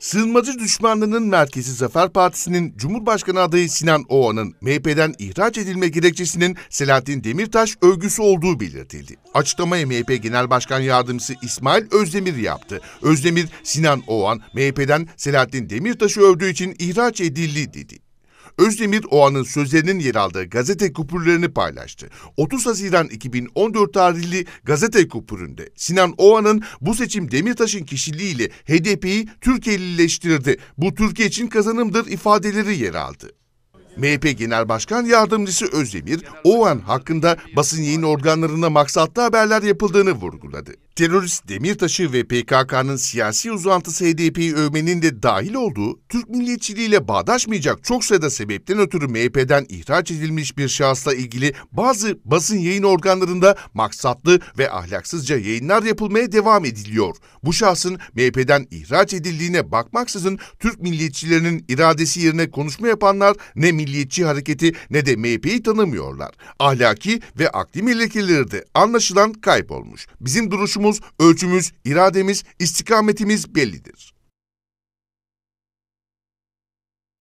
Sığınmacı düşmanlığının merkezi Zafer Partisi'nin Cumhurbaşkanı adayı Sinan Oğan'ın MHP'den ihraç edilme gerekçesinin Selahattin Demirtaş övgüsü olduğu belirtildi. Açıklamayı MHP Genel Başkan Yardımcısı İsmail Özdemir yaptı. Özdemir, Sinan Oğan MHP'den Selahattin Demirtaş'ı övdüğü için ihraç edildi dedi. Özdemir Oğan'ın sözlerinin yer aldığı gazete kupürlerini paylaştı. 30 Haziran 2014 tarihli gazete kupüründe Sinan Oğan'ın bu seçim Demirtaş'ın kişiliğiyle HDP'yi Türkiye'lileştirdi. Bu Türkiye için kazanımdır ifadeleri yer aldı. MHP Genel Başkan Yardımcısı Özdemir, Oğan hakkında basın yayın organlarında maksatlı haberler yapıldığını vurguladı. Terörist Demirtaş'ı ve PKK'nın siyasi uzantısı HDP'yi övmenin de dahil olduğu, Türk milliyetçiliğiyle bağdaşmayacak çok sayıda sebepten ötürü MHP'den ihraç edilmiş bir şahısla ilgili bazı basın yayın organlarında maksatlı ve ahlaksızca yayınlar yapılmaya devam ediliyor. Bu şahsın MHP'den ihraç edildiğine bakmaksızın Türk milliyetçilerinin iradesi yerine konuşma yapanlar ne milliyetçi hareketi ne de MHP'yi tanımıyorlar. Ahlaki ve akli melekeleri de anlaşılan kaybolmuş. Bizim duruşumuz Yolumuz, ölçümüz, irademiz, istikametimiz bellidir.